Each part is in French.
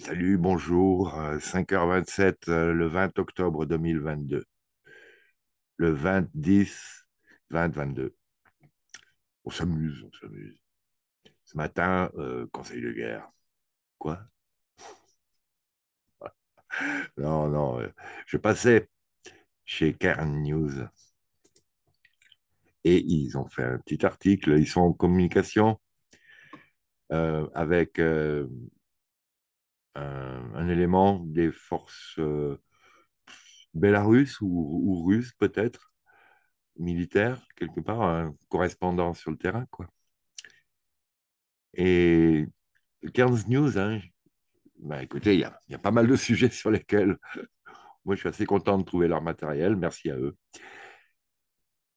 Salut, bonjour. 5h27 euh, euh, le 20 octobre 2022. Le 20 10 20 22. On s'amuse, on s'amuse. Ce matin, euh, conseil de guerre. Quoi Non, non, je passais chez Cairn News et ils ont fait un petit article. Ils sont en communication avec euh, un, élément des forces euh, belarusses ou, russes peut-être, militaires, quelque part, un hein, correspondant sur le terrain. Quoi. Et 15 News, hein, bah, écoutez, il y, y a, pas mal de sujets sur lesquels moi je suis assez content de trouver leur matériel, merci à eux.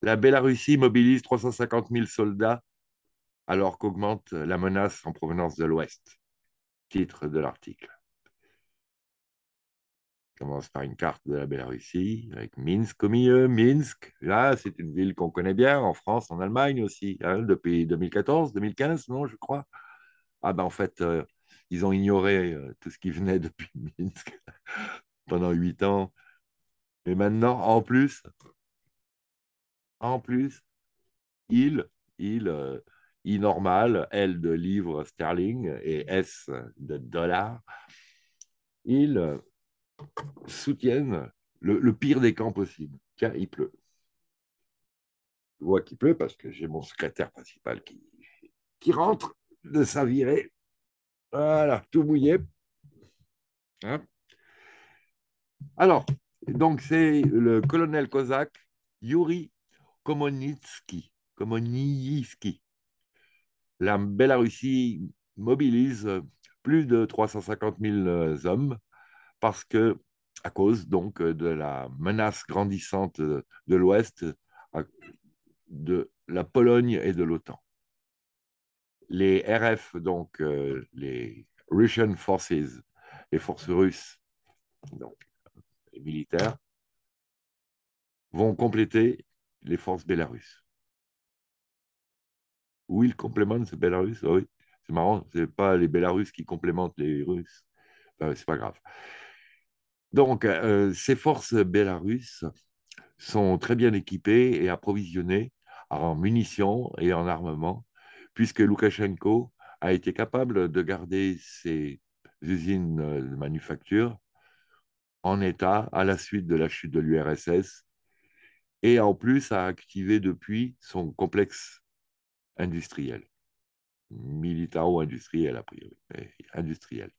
La Bélarussie mobilise 350 000 soldats alors qu'augmente la menace en provenance de l'Ouest titre de l'article. Commence par une carte de la Biélorussie avec Minsk au milieu. Minsk, là, c'est une ville qu'on connaît bien en France, en Allemagne aussi, hein, depuis 2014, 2015, non, je crois. Ah ben en fait, euh, ils ont ignoré euh, tout ce qui venait depuis Minsk pendant huit ans. Et maintenant, en plus, en plus, ils, ils euh, I normal, L de livres sterling et S de dollars, ils soutiennent le, pire des camps possible. Tiens, il pleut. Je vois qu'il pleut parce que j'ai mon secrétaire principal qui, qui rentre de sa virée. Voilà, tout mouillé. Hein. Alors, donc c'est le colonel cosaque Yuri Komonitsky. Komonitsky la Bélarussie mobilise plus de 350 000 euh, hommes parce que, à cause donc euh, de la menace grandissante de l'Ouest, de la Pologne et de l'OTAN. Les RF, donc euh, les Russian Forces, les forces russes, donc les militaires, vont compléter les forces bélarusses. Oui, ils complément, ce Belarus ah Oui, c'est marrant, c'est pas les Bélarus qui complémentent les Russes. Enfin, ah c'est pas grave. Donc, euh, ces forces bélarusses sont très bien équipées et approvisionnées en munitions et en armement, puisque Loukachenko a été capable de garder ses usines de manufacture en état à la suite de la chute de l'URSS, et en plus a activé depuis son complexe industriel. Militaro-industriel, a priori, industriel.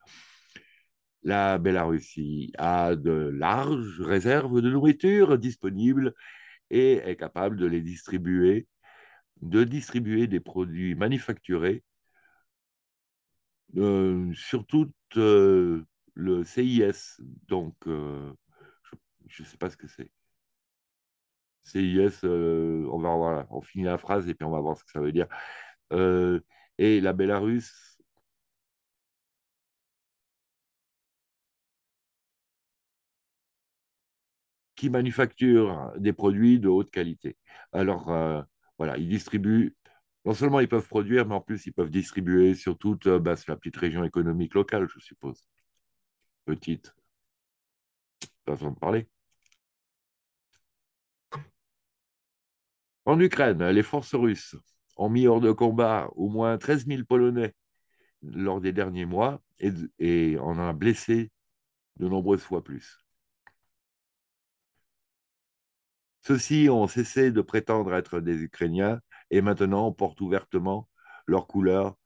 La Bélarussie a de larges réserves de nourriture disponibles et est capable de les distribuer, de distribuer des produits manufacturés euh, sur tout euh, le CIS. Donc, euh, je ne sais pas ce que c'est. CIS, euh, on va on finit la phrase et puis on va voir ce que ça veut dire. Euh, et la Bélarusse qui manufacture des produits de haute qualité. Alors, euh, voilà, ils distribuent, non seulement ils peuvent produire, mais en plus ils peuvent distribuer sur toute bah, la petite région économique locale, je suppose. Petite, façon de parler. En Ukraine, les forces russes ont mis hors de combat au moins 13 000 Polonais lors des derniers mois et, en ont blessé de nombreuses fois plus. Ceux-ci ont cessé de prétendre être des Ukrainiens et maintenant portent ouvertement leurs couleurs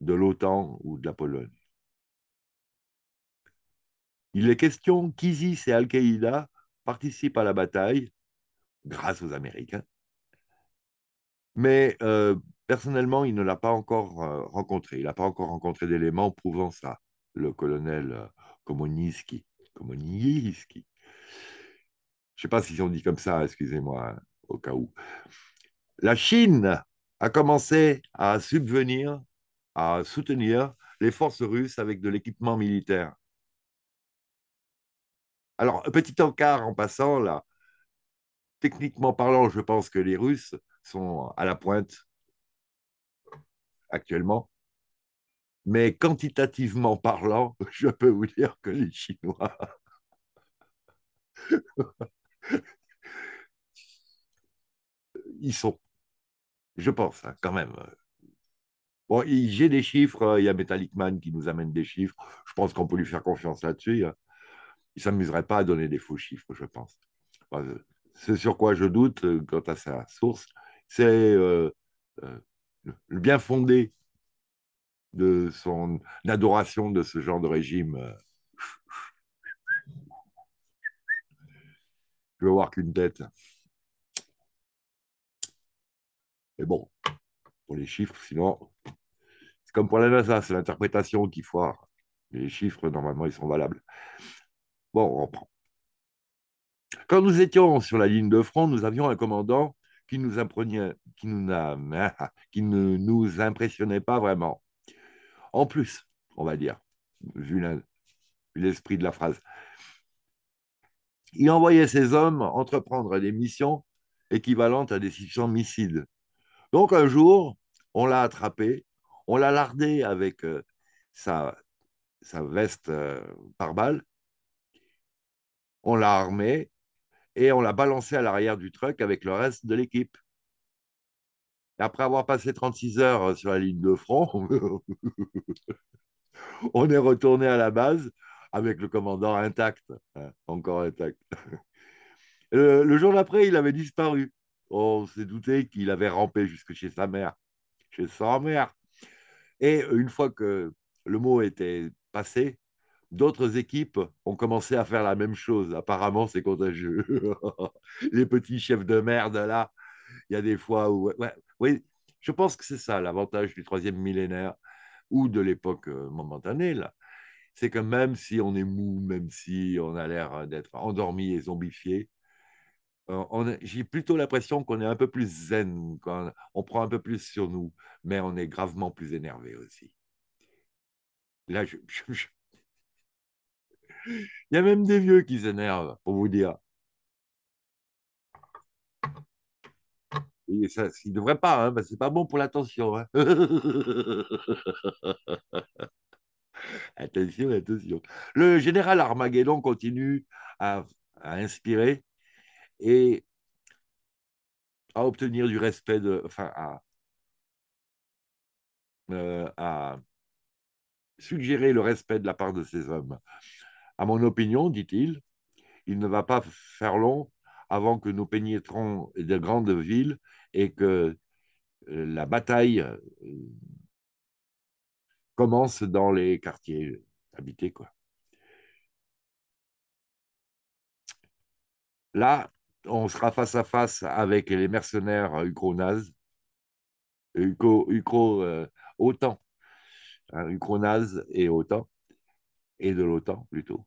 de l'OTAN ou de la Pologne. Il est question qu'ISIS et Al-Qaïda participent à la bataille, grâce aux Américains, mais euh, personnellement, il ne l'a pas encore euh, rencontré. Il n'a pas encore rencontré d'éléments prouvant ça, le colonel euh, Komoniski. Je ne sais pas si ont dit comme ça, excusez-moi, au cas où. La Chine a commencé à subvenir, à soutenir les forces russes avec de l'équipement militaire. Alors, un petit encart en passant là. Techniquement parlant, je pense que les Russes sont à la pointe actuellement. Mais quantitativement parlant, je peux vous dire que les Chinois ils sont, je pense, hein, quand même. Bon, j'ai des chiffres, il y a Metallic Man qui nous amène des chiffres, je pense qu'on peut lui faire confiance là-dessus. Hein. Il ne s'amuserait pas à donner des faux chiffres, je pense. Euh, c'est sur quoi je doute euh, quant à sa source, c'est euh, euh, le bien fondé de son adoration de ce genre de régime. Euh. Je veux voir qu'une tête. Mais bon, pour les chiffres, sinon, c'est comme pour la NASA, c'est l'interprétation qui foire. Les chiffres, normalement, ils sont valables. Bon, on reprend. Quand nous étions sur la ligne de front, nous avions un commandant qui nous, ah, ne nous impressionnait pas vraiment. En plus, on va dire, vu l'esprit de la phrase, il envoyait ses hommes entreprendre des missions équivalentes à des missiles. Donc un jour, on l'a attrapé, on l'a lardé avec euh, sa, veste euh, par balle, on l'a armé, et on l'a balancé à l'arrière du truck avec le reste de l'équipe. Après avoir passé 36 heures euh, sur la ligne de front, on est retourné à la base avec le commandant intact, hein, encore intact. Le, le jour d'après, il avait disparu. On s'est douté qu'il avait rampé jusque chez sa mère, chez sa mère. Et une fois que le mot était passé, D'autres équipes ont commencé à faire la même chose. Apparemment, c'est contagieux. les petits chefs de merde, là, il y a des fois où... oui, je pense que c'est ça l'avantage du troisième millénaire ou de l'époque euh, momentanée, là. C'est que même si on est mou, même si on a l'air d'être endormi et zombifié, euh, j'ai plutôt l'impression qu'on est un peu plus zen, qu'on on prend un peu plus sur nous, mais on est gravement plus énervé aussi. Là, je, Il y a même des vieux qui s'énervent, pour vous dire. Et ça, ne devrait pas, hein, ben c'est pas bon pour l'attention. Hein. attention, attention. Le général Armageddon continue à, inspirer et à obtenir du respect de. Enfin, à, euh, à suggérer le respect de la part de ces hommes. À mon opinion, dit-il, il ne va pas faire long avant que nous pénétrons de grandes villes et que euh, la bataille euh, commence dans les quartiers habités. Quoi. Là, on sera face à face avec les mercenaires ukronazes, euh, hein, et ukro et autant et de l'OTAN plutôt.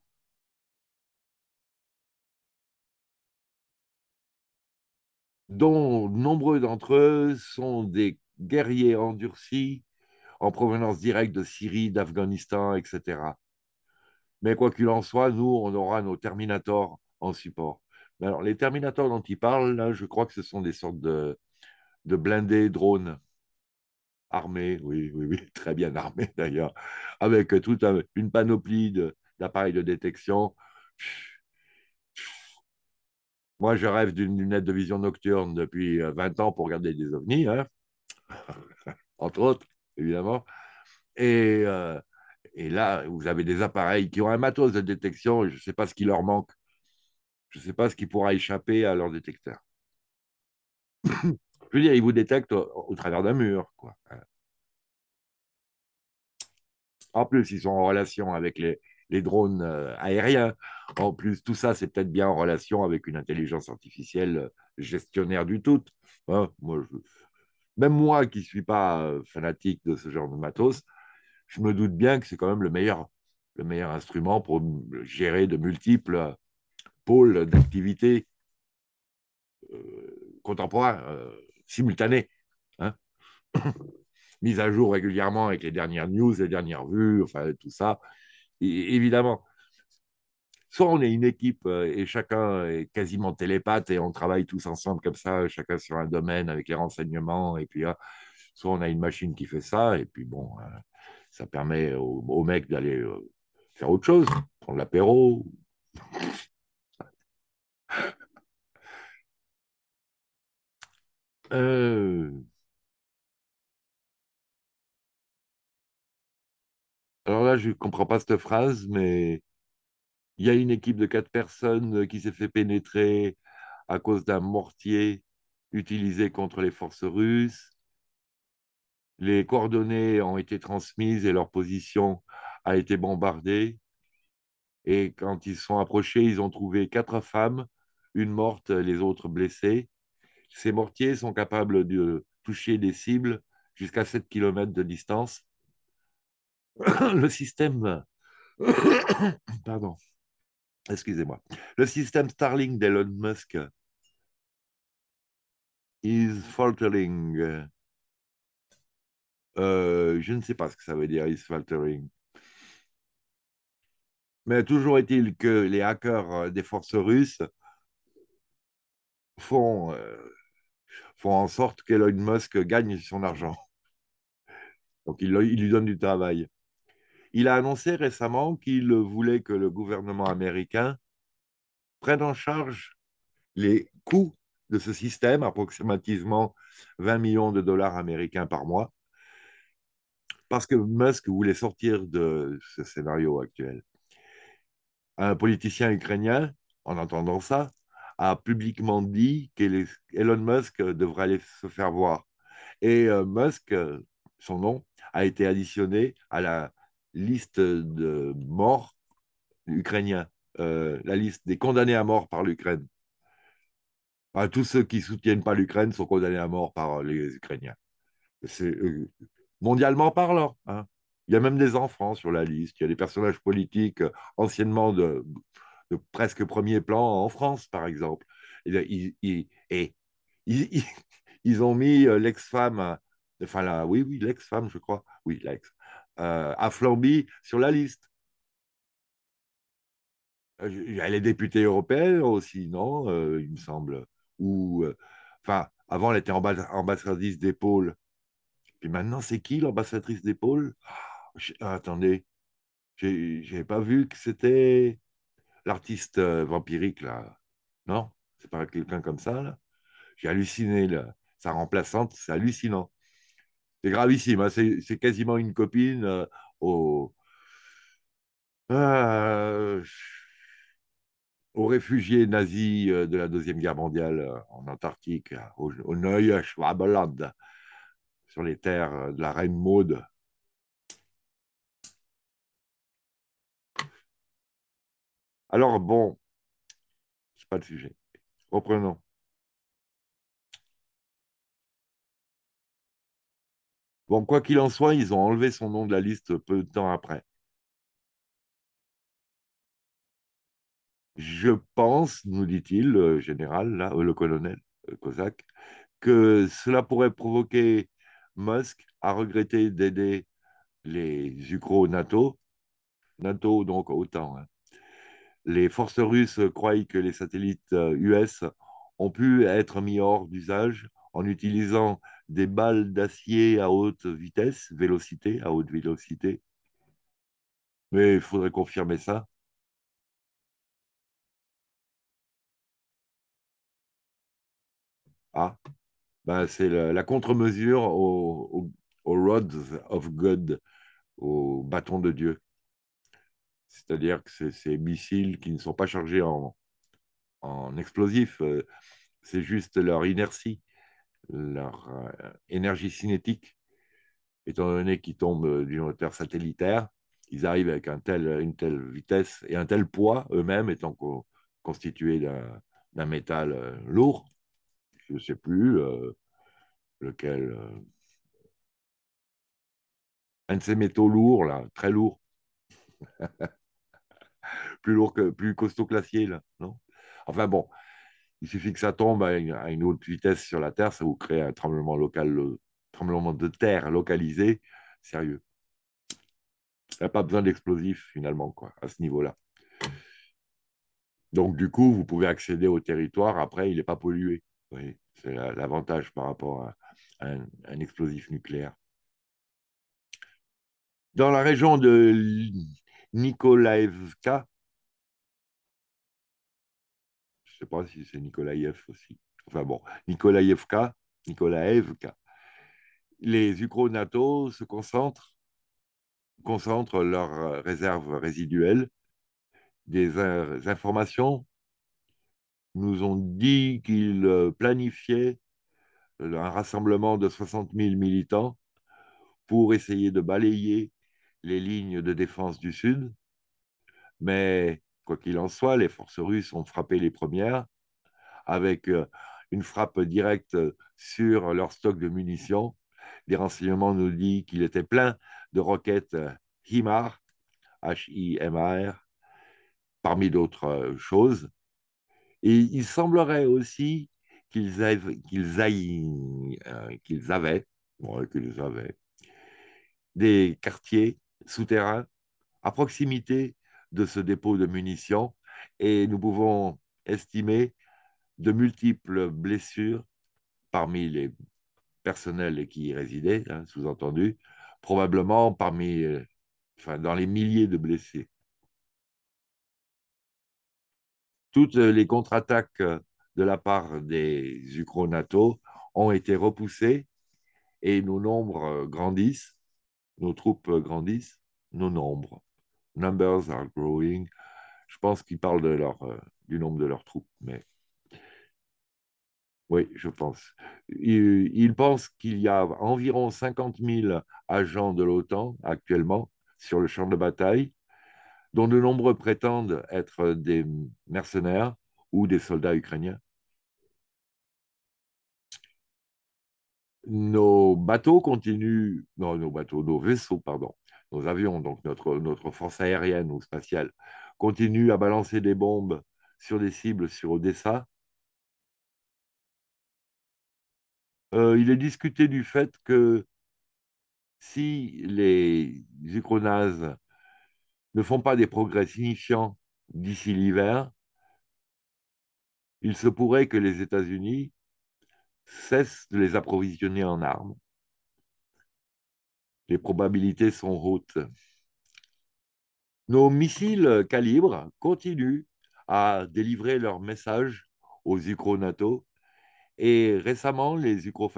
dont nombreux d'entre eux sont des guerriers endurcis en provenance directe de Syrie, d'Afghanistan, etc. Mais quoi qu'il en soit, nous, on aura nos Terminators en support. Alors, les Terminators dont il parle, je crois que ce sont des sortes de, de blindés drones. Armée, oui, oui, oui, très bien armé d'ailleurs, avec euh, toute une panoplie d'appareils de, détection. Moi, je rêve d'une lunette de vision nocturne depuis 20 euh, ans pour regarder des ovnis, hein, entre autres, évidemment. Et, euh, et, là, vous avez des appareils qui ont un matos de détection, je ne sais pas ce qui leur manque. Je ne sais pas ce qui pourra échapper à leur détecteur. Je veux dire, ils vous détectent au, travers d'un mur. Quoi. Hein. En plus, ils sont en relation avec les, drones euh, aériens. En plus, tout ça, c'est peut-être bien en relation avec une intelligence artificielle euh, gestionnaire du tout. Hein. moi, Même moi qui ne suis pas euh, fanatique de ce genre de matos, je me doute bien que c'est quand même le meilleur, le meilleur instrument pour gérer de multiples pôles d'activité contemporains simultané Hein Mise à jour régulièrement avec les dernières news, les dernières vues, enfin tout ça, évidemment. Soit on est une équipe euh, et chacun est quasiment télépathe et on travaille tous ensemble comme ça, chacun sur un domaine avec les renseignements, et puis ah, soit on a une machine qui fait ça, et puis bon, euh, ça permet au, au mec d'aller euh, faire autre chose, prendre l'apéro, Euh. Alors là, je ne comprends pas cette phrase, mais il y a une équipe de quatre personnes euh, qui s'est fait pénétrer à cause d'un mortier utilisé contre les forces russes. Les coordonnées ont été transmises et leur position a été bombardée. Et quand ils sont approchés, ils ont trouvé quatre femmes, une morte, les autres blessées. Ces mortiers sont capables de toucher des cibles jusqu'à 7 km de distance. Le système. Pardon. Excusez-moi. Le système Starlink d'Elon Musk is faltering. Euh, je ne sais pas ce que ça veut dire, is faltering. Mais toujours est-il que les hackers des forces russes font euh, font en sorte qu'Elon Musk gagne son argent. Donc il, il lui donne du travail. Il a annoncé récemment qu'il voulait que le gouvernement américain prenne en charge les coûts de ce système, approximativement 20 millions de dollars américains par mois, parce que Musk voulait sortir de ce scénario actuel. Un politicien ukrainien, en entendant ça, a publiquement dit qu'Elon Musk devrait aller se faire voir. Et euh, Musk, son nom, a été additionné à la liste de morts ukrainiens, euh, la liste des condamnés à mort par l'Ukraine. tous ceux qui soutiennent pas l'Ukraine sont condamnés à mort par les Ukrainiens. C'est euh, mondialement parlant. Hein. Il y a même des enfants sur la liste. Il y a des personnages politiques anciennement de, de presque premier plan en France, par exemple. Et, ils, ont mis euh, l'ex-femme, enfin, oui, oui, l'ex-femme, je crois, oui, l'ex, euh, à Flamby sur la liste. Euh, elle est députée européenne aussi, non Il me semble. Ou, enfin, avant, elle était ambassadrice d'épaule. Puis maintenant, c'est qui l'ambassadrice d'épaule ah, Attendez, Attendez, j'ai pas vu que c'était l'artiste euh, vampirique, là. Non C'est pas quelqu'un comme ça, là J'ai halluciné, là. Sa remplaçante, c'est hallucinant. C'est gravissime, hein. c'est quasiment une copine euh, au. Euh, aux réfugiés nazis de la Deuxième Guerre mondiale en Antarctique, au, au Schwabland, sur les terres de la reine Maude, Alors bon, n'est pas le sujet. Reprenons. Bon, quoi qu'il en soit, ils ont enlevé son nom de la liste peu de temps après. Je pense, nous dit-il, le euh, général, là, euh, le colonel euh, Cossack, que cela pourrait provoquer Musk à regretter d'aider les Ukro-NATO, NATO donc autant, hein, les forces russes croient que les satellites US euh, ont pu être mis hors d'usage en utilisant des balles d'acier à haute vitesse, vélocité, à haute vélocité. Mais il faudrait confirmer ça. Ah, ben c'est la, contre-mesure aux « Rods of God, au bâton de Dieu. C'est-à-dire que ces missiles qui ne sont pas chargés en, en explosifs, euh, c'est juste leur inertie, leur euh, énergie cinétique. Étant donné qu'ils tombent euh, d'une hauteur satellitaire, ils arrivent avec un tel, une telle vitesse et un tel poids eux-mêmes, étant constitués d'un métal lourd, je ne sais plus lequel. un de ces métaux lourds, là, très lourd. plus lourd que plus costaud que là, non Enfin bon, il suffit que ça tombe à une, haute vitesse sur la Terre, ça vous crée un tremblement local, le, euh, tremblement de terre localisé, sérieux. Il n'y pas besoin d'explosifs finalement, quoi, à ce niveau-là. Donc du coup, vous pouvez accéder au territoire, après, il n'est pas pollué. Oui, c'est l'avantage par rapport à, un, à un explosif nucléaire. Dans la région de Nikolaevka, je sais pas si c'est Nikolaïev aussi. Enfin bon, Nikolaïevka, Nikolaevka. Les ukronatos se concentrent, concentrent leurs réserves résiduelles des informations nous ont dit qu'ils planifiaient un rassemblement de 60 000 militants pour essayer de balayer les lignes de défense du Sud. Mais Quoi qu'il en soit, les forces russes ont frappé les premières avec euh, une frappe directe euh, sur leur stock de munitions. Des renseignements nous disent qu'il était plein de roquettes HIMAR, euh, H-I-M-A-R, parmi d'autres choses. Et il semblerait aussi qu'ils avaient, qu'ils avaient, qu'ils avaient des quartiers souterrains à proximité de ce dépôt de munitions et nous pouvons estimer de multiples blessures parmi les personnels qui y résidaient, hein, sous-entendu, probablement parmi, euh, enfin, dans les milliers de blessés. Toutes les contre-attaques de la part des ukro ont été repoussées et nos nombres grandissent, nos troupes grandissent, nos nombres numbers are growing. Je pense qu'ils parlent de leur, euh, du nombre de leurs troupes, mais oui, je pense. Il pense pensent qu'il y a environ 50 000 agents de l'OTAN actuellement sur le champ de bataille, dont de nombreux prétendent être des mercenaires ou des soldats ukrainiens. Nos bateaux continuent, non, nos bateaux, nos vaisseaux, pardon, nos avions, donc notre, notre force aérienne ou spatiale, continue à balancer des bombes sur des cibles sur Odessa, euh, il est discuté du fait que si les Ukronazes ne font pas des progrès signifiants d'ici l'hiver, il se pourrait que les États-Unis cessent de les approvisionner en armes les probabilités sont hautes. Nos missiles calibre continuent à délivrer leur message aux ukro et récemment, les ukro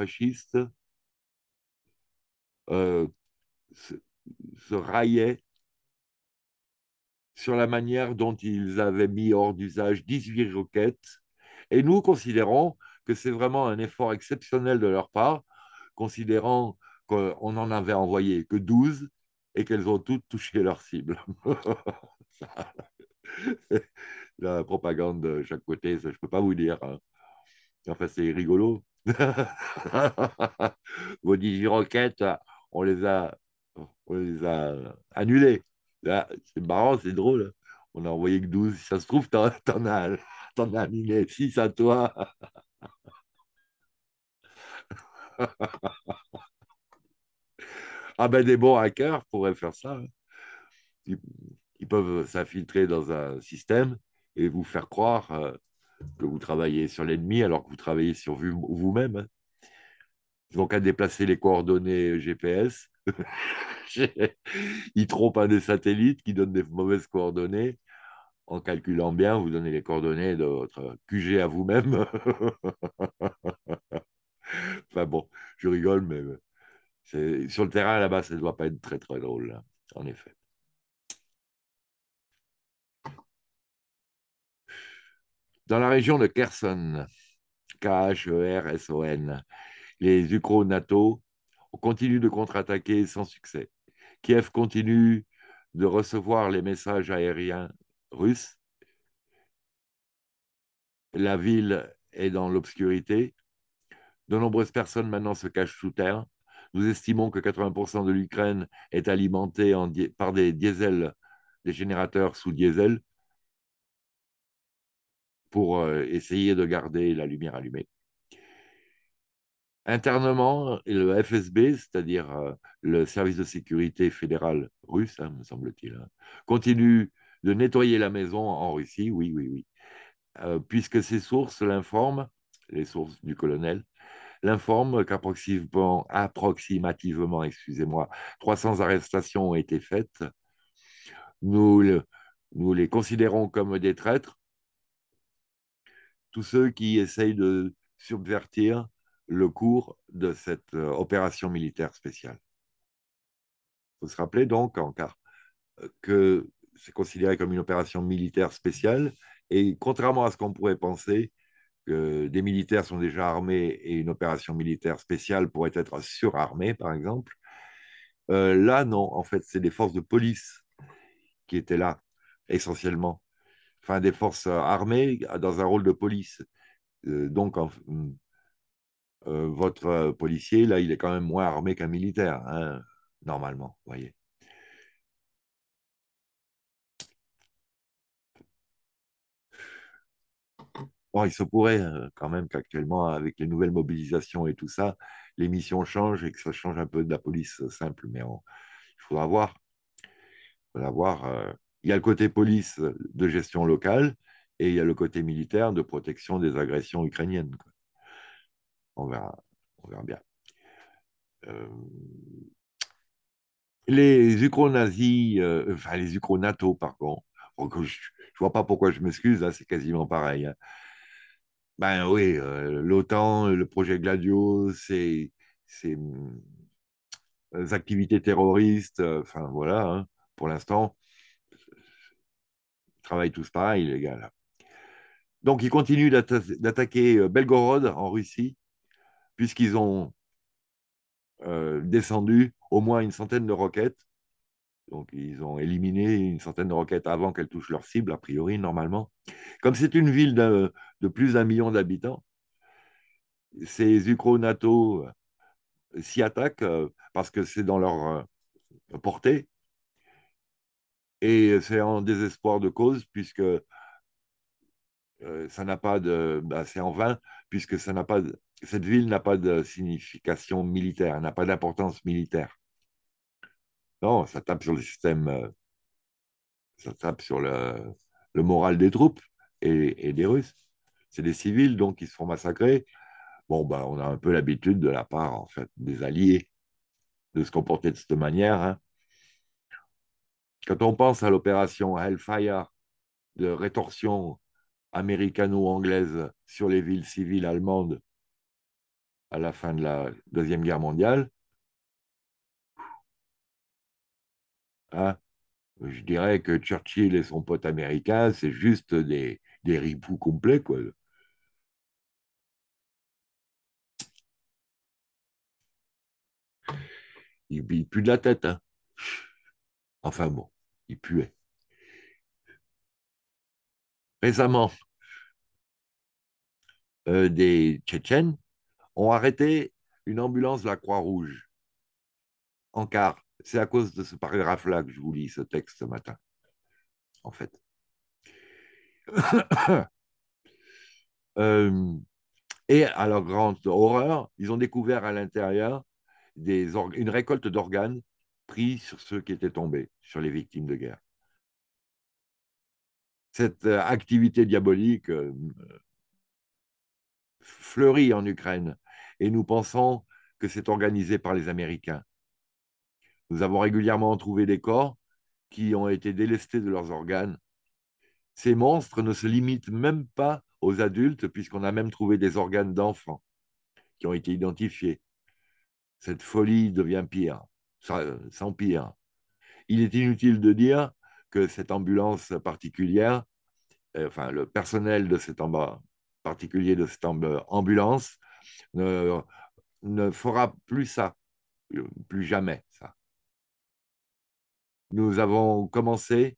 euh, se, se, raillaient sur la manière dont ils avaient mis hors d'usage 18 roquettes et nous considérons que c'est vraiment un effort exceptionnel de leur part, considérant on en avait envoyé que 12 et qu'elles ont toutes touché leur cible. la propagande de chaque côté, je ne peux pas vous dire. Hein. Enfin, c'est rigolo. Vos 18 roquettes, on les a, on les a annulées. C'est marrant, c'est drôle. On a envoyé que 12. Si ça se trouve, t'en as, t'en as annulé 6 à toi. Ah ben des bons hackers pourraient faire ça. Hein. Ils, peuvent s'infiltrer dans un système et vous faire croire euh, que vous travaillez sur l'ennemi alors que vous travaillez sur vous-même. Hein. Ils n'ont qu'à déplacer les coordonnées GPS. ils trompent un des satellites qui donne des mauvaises coordonnées. En calculant bien, vous donnez les coordonnées de votre QG à vous-même. enfin bon, je rigole, mais euh, sur le terrain, là-bas, ça ne doit pas être très, très drôle, en effet. Dans la région de Kherson, K-H-E-R-S-O-N, les Ukro-NATO continuent de contre-attaquer sans succès. Kiev continue de recevoir les messages aériens russes. La ville est dans l'obscurité. De nombreuses personnes maintenant se cachent sous terre. Nous estimons que 80% de l'Ukraine est alimentée par des diesels, des générateurs sous diesel, pour euh, essayer de garder la lumière allumée. Internement, le FSB, c'est-à-dire euh, le service de sécurité fédéral russe, hein, me semble-t-il, hein, continue de nettoyer la maison en Russie, oui, oui, oui, euh, puisque ses sources l'informent, les sources du colonel, l'informe qu'approximativement excusez-moi, 300 arrestations ont été faites. Nous, nous les considérons comme des traîtres. Tous ceux qui essayent de subvertir le cours de cette euh, opération militaire spéciale. Il faut se rappeler donc encore euh, que c'est considéré comme une opération militaire spéciale et contrairement à ce qu'on pourrait penser, des militaires sont déjà armés et une opération militaire spéciale pourrait être surarmée, par exemple. Euh, là, non, en fait, c'est des forces de police qui étaient là, essentiellement. Enfin, des forces euh, armées dans un rôle de police. Euh, donc, votre policier, là, il est quand même moins armé qu'un militaire, hein, normalement, voyez. il se pourrait euh, quand même qu'actuellement, avec les nouvelles mobilisations et tout ça, les missions changent et que ça change un peu de la police euh, simple, mais il faudra voir. Il voir. Euh, il y a le côté police de gestion locale et il y a le côté militaire de protection des agressions ukrainiennes. On, verra, on verra bien. les ukro enfin les ukro par contre, je ne vois pas pourquoi je m'excuse, hein, c'est quasiment pareil. Hein. Ben oui, euh, l'OTAN, le projet Gladio, ces, hum, activités terroristes, euh, enfin voilà, hein, pour l'instant, ils travaillent tous pareil, les gars. Donc ils continuent d'attaquer euh, Belgorod en Russie, puisqu'ils ont descendu au moins une centaine de roquettes. Donc, ils ont éliminé une centaine de roquettes avant qu'elles touchent leur cible, a priori, normalement. Comme c'est une ville de plus d'un million d'habitants. Ces ukro euh, s'y attaquent euh, parce que c'est dans leur euh, portée. Et c'est en désespoir de cause puisque ça n'a pas de. Bah, c'est en vain puisque ça n'a pas cette ville n'a pas de signification militaire, n'a pas d'importance militaire. Non, ça tape sur le système, ça tape sur le, moral des troupes et des Russes c'est des civils donc qui se font massacrer. Bon, ben, on a un peu l'habitude de la part en fait des alliés de se comporter de cette manière. Hein. Quand on pense à l'opération Hellfire de rétorsion américano-anglaise sur les villes civiles allemandes à la fin de la Deuxième Guerre mondiale, hein, je dirais que Churchill et son pote américain, c'est juste des, des ripoux complets. Quoi. Il, pue de la tête. Hein. Enfin bon, il puait. Récemment, euh, des Tchétchènes ont arrêté une ambulance de la Croix-Rouge en car. C'est à cause de ce paragraphe-là que je vous lis ce texte ce matin, en fait. Euh, et à leur grande horreur, ils ont découvert à l'intérieur une récolte d'organes pris sur ceux qui étaient tombés, sur les victimes de guerre. Cette euh, activité diabolique euh, fleurit en Ukraine et nous pensons que c'est organisé par les Américains. Nous avons régulièrement trouvé des corps qui ont été délestés de leurs organes. Ces monstres ne se limitent même pas aux adultes, puisqu'on a même trouvé des organes d'enfants qui ont été identifiés cette folie devient pire, euh, s'empire. Il est inutile de dire que cette ambulance particulière, euh, enfin le personnel de cette particulier de cette ambulance ne, ne fera plus ça, euh, plus jamais ça. Nous avons commencé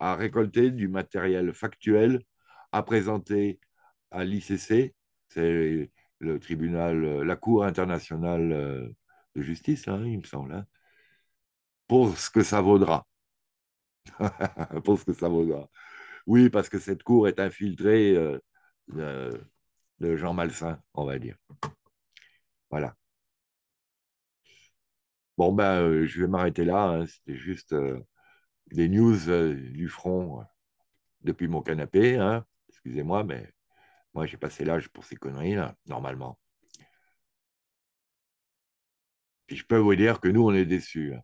à récolter du matériel factuel à présenter à l'ICC, c'est le tribunal, euh, la Cour internationale euh, de justice, hein, il me semble, hein, pour ce que ça vaudra. pour ce que ça vaudra. Oui, parce que cette Cour est infiltrée euh, de, gens malsains, on va dire. Voilà. Bon, ben, je vais m'arrêter là. Hein, c'était juste des news du front depuis mon canapé. Excusez-moi, mais. Moi, j'ai passé l'âge pour ces conneries-là, normalement. Puis je peux vous dire que nous, on est déçus. Hein.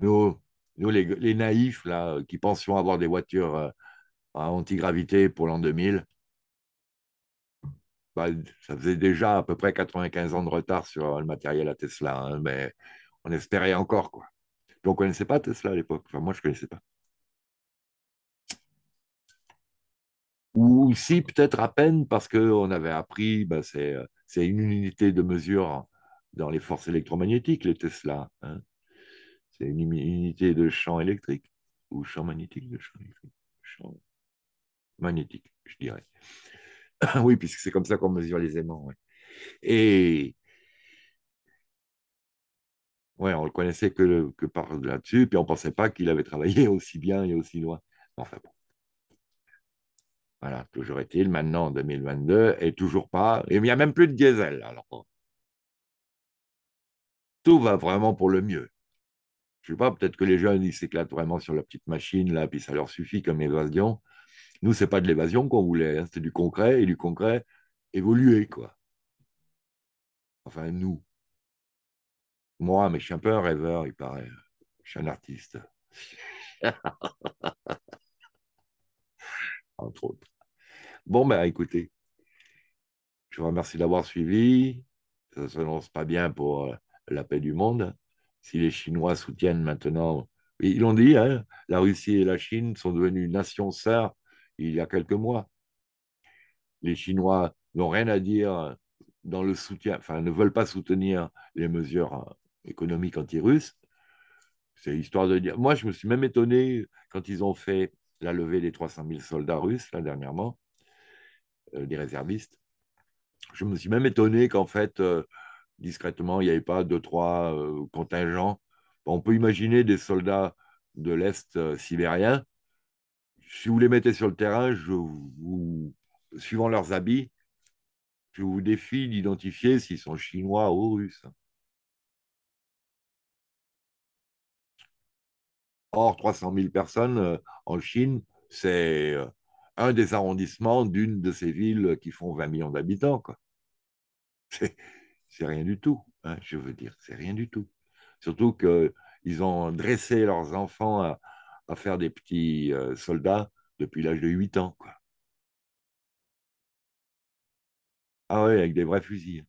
Nous, nous les, naïfs, là, qui pensions avoir des voitures euh, à antigravité pour l'an 2000, bah, ça faisait déjà à peu près 95 ans de retard sur le matériel à Tesla, hein, mais on espérait encore. quoi. Donc, on ne connaissait pas Tesla à l'époque. Enfin, moi, je ne connaissais pas. ou si peut-être à peine parce qu'on avait appris, ben, euh, c'est, une unité de mesure dans les forces électromagnétiques, les Tesla. Hein. C'est une unité de champ électrique ou champ magnétique, de champ, champ magnétique, je dirais. oui, puisque c'est comme ça qu'on mesure les aimants. Et ouais, on le connaissait que, que par là-dessus, puis on ne pensait pas qu'il avait travaillé aussi bien et aussi loin. Enfin bon. Voilà, toujours est-il, maintenant en 2022, et toujours pas, il n'y a même plus de diesel. Alors, tout va vraiment pour le mieux. Je ne sais pas, peut-être que les jeunes, ils s'éclatent vraiment sur la petite machine, là, puis ça leur suffit comme évasion. Nous, ce n'est pas de l'évasion qu'on voulait, hein, c'est du concret, et du concret évolué, quoi. Enfin, nous. Moi, mais je suis un peu un rêveur, il paraît. Je suis un artiste. Entre autres. Bon, ben écoutez, je vous remercie d'avoir suivi. Ça ne s'annonce pas bien pour euh, la paix du monde. Si les Chinois soutiennent maintenant, ils l'ont dit, hein, la Russie et la Chine sont devenues nations sœurs il y a quelques mois. Les Chinois n'ont rien à dire dans le soutien, enfin ne veulent pas soutenir les mesures euh, économiques anti-russes. C'est histoire de dire. Moi, je me suis même étonné quand ils ont fait la levée des 300 000 soldats russes, la dernièrement des euh, réservistes. Je me suis même étonné qu'en fait, euh, discrètement, il n'y avait pas deux, trois euh, contingents. On peut imaginer des soldats de l'Est sibérien. Si vous les mettez sur le terrain, suivant leurs habits, je vous défie d'identifier s'ils sont chinois ou russes. Or, 300 000 personnes en Chine, c'est un des arrondissements d'une de ces villes qui font 20 millions d'habitants. Quoi. C'est, rien du tout, hein, je veux dire, c'est rien du tout. Surtout qu'ils ont dressé leurs enfants à, faire des petits euh, soldats depuis l'âge de 8 ans. Quoi. Ah ouais, avec des vrais fusils. Hein.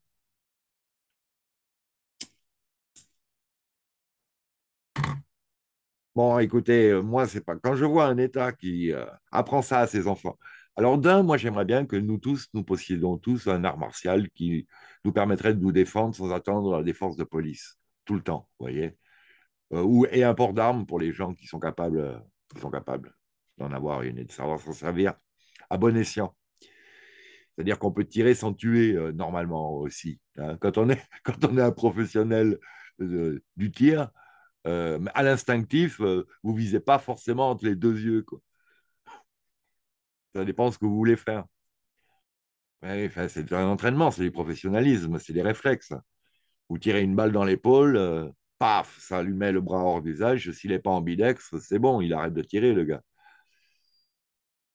Bon, écoutez, euh, moi, c'est pas. Quand je vois un État qui euh, apprend ça à ses enfants, alors d'un, moi, j'aimerais bien que nous tous, nous possédions tous un art martial qui nous permettrait de nous défendre sans attendre des forces de police tout le temps, vous voyez. Euh, ou et un port d'armes pour les gens qui sont capables, sont capables d'en avoir une et de savoir s'en servir à bon escient. C'est-à-dire qu'on peut tirer sans tuer normalement aussi. Hein. Quand on est quand on est un professionnel du tir euh, mais à l'instinctif, euh, vous ne visez pas forcément entre les deux yeux. Quoi. Ça dépend de ce que vous voulez faire. c'est un entraînement, c'est du professionnalisme, c'est des réflexes. Vous tirez une balle dans l'épaule, euh, paf, ça lui met le bras hors visage. S'il n'est pas en c'est bon, il arrête de tirer, le gars.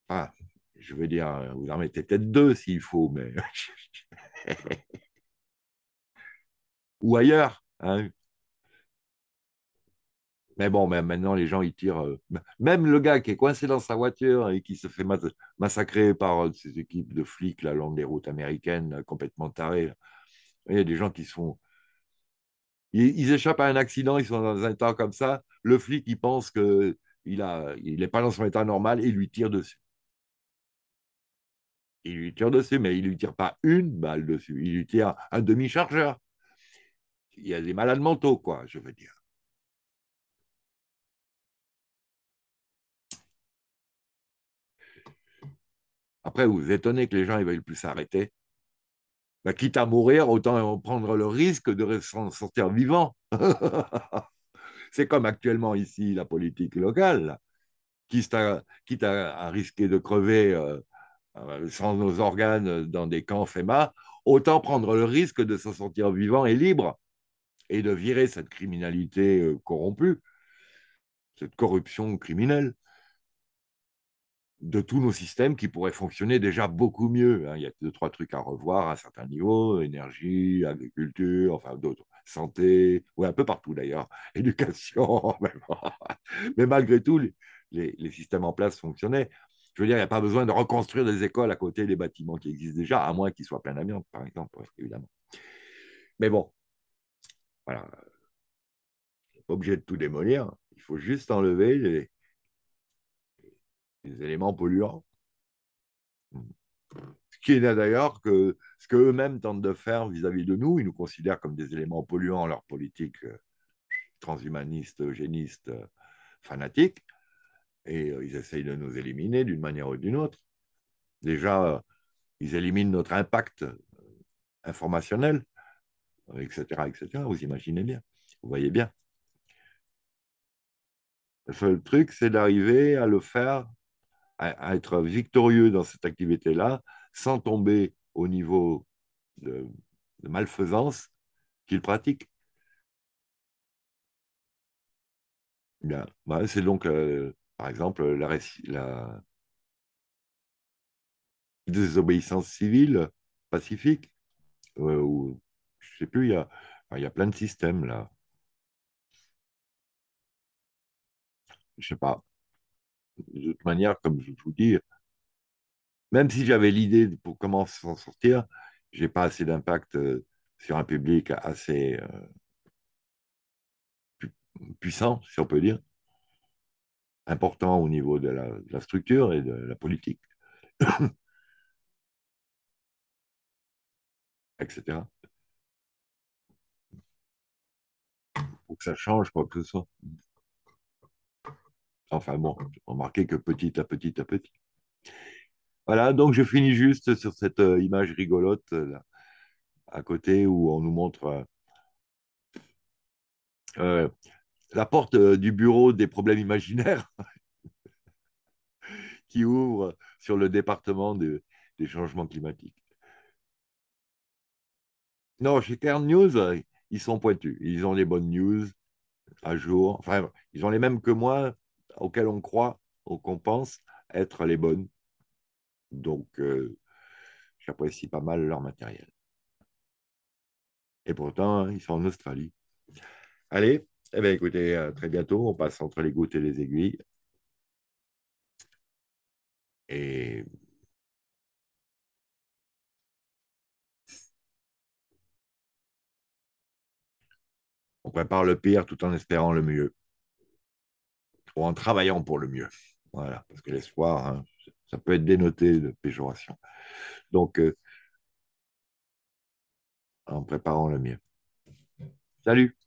Ah, je veux dire, vous en mettez peut-être deux s'il faut, mais. Ou ailleurs. Hein mais bon, mais maintenant, les gens, ils tirent. Euh, même le gars qui est coincé dans sa voiture et qui se fait massacrer par euh, ses ces équipes de flics, là, long des routes américaines, complètement tarés. Il y a des gens qui sont. Ils, ils, échappent à un accident, ils sont dans un état comme ça. Le flic, il pense qu'il n'est il pas dans son état normal et il lui tire dessus. Il lui tire dessus, mais il ne lui tire pas une balle dessus, il lui tire un demi-chargeur. Il y a des malades mentaux, quoi, je veux dire. Après, vous vous étonnez que les gens ne veulent plus s'arrêter. Bah, quitte à mourir, autant prendre le risque de s'en sortir vivant. C'est comme actuellement ici la politique locale, quitte à, risquer de crever euh, euh, sans nos organes dans des camps FEMA, autant prendre le risque de s'en sortir vivant et libre et de virer cette criminalité euh, corrompue, cette corruption criminelle de tous nos systèmes qui pourraient fonctionner déjà beaucoup mieux. Hein. Il y a deux, trois trucs à revoir à certains niveaux, énergie, agriculture, enfin d'autres, santé, ou un peu partout d'ailleurs, éducation. Mais malgré tout, les, systèmes en place fonctionnaient. Je veux dire, il n'y a pas besoin de reconstruire des écoles à côté des bâtiments qui existent déjà, à moins qu'ils soient pleins d'amiante, par exemple, évidemment. Mais bon, voilà. Pas obligé de tout démolir, hein. il faut juste enlever les, des éléments polluants. Ce qui est d'ailleurs que ce qu'eux-mêmes tentent de faire vis-à-vis de nous, ils nous considèrent comme des éléments polluants, leur politique euh, transhumaniste, eugéniste, euh, fanatique, et euh, ils essayent de nous éliminer d'une manière ou d'une autre. Déjà, ils éliminent notre impact informationnel, etc., etc. Vous imaginez bien, vous voyez bien. Le seul truc, c'est d'arriver à le faire à, être victorieux dans cette activité-là sans tomber au niveau de, malfaisance qu'il pratique. Bien, bah, c'est donc, euh, par exemple, la, la, désobéissance civile pacifique, où, euh, ou je sais plus, il y a, plein de systèmes là. Je ne sais pas de toute manière, comme je vous dis, même si j'avais l'idée pour comment s'en sortir, je n'ai pas assez d'impact euh, sur un public assez euh, puissant, si on peut dire, important au niveau de la, structure et de la politique, etc. Pour que ça change quoi que ce soit. Enfin bon, remarquez que petit à petit à petit. Voilà, donc je finis juste sur cette euh, image rigolote euh, à côté où on nous montre euh, la porte du bureau des problèmes imaginaires qui ouvre sur le département des changements climatiques. Non, chez Kern News, ils sont pointus. Ils ont les bonnes news à jour. Enfin, ils ont les mêmes que moi, auxquelles on croit ou qu'on pense être les bonnes. Donc, euh, j'apprécie pas mal leur matériel. Et pourtant, hein, ils sont en Australie. Allez, eh bien, écoutez, très bientôt. On passe entre les gouttes et les aiguilles. Et on prépare le pire tout en espérant le mieux en travaillant pour le mieux. Voilà, parce que l'espoir, hein, ça peut être dénoté de péjoration. Donc, euh, en préparant le mieux. Salut